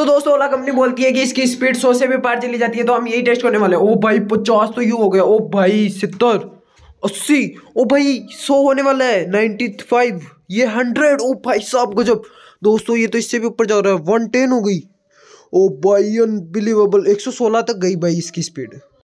तो दोस्तों ओला कंपनी बोलती है कि इसकी स्पीड सौ से भी पार चली जाती है तो हम यही टेस्ट करने वाले ओ भाई पचास तो यू हो गया ओ भाई सत्तर अस्सी ओ भाई सौ होने वाला है नाइनटी फाइव ये हंड्रेड ओ भाई साहब गजब दोस्तों ये तो इससे भी ऊपर जा रहा है वन टेन हो गई ओ भाई अनबिलीवेबल एक सौ सोलह तक गई भाई इसकी स्पीड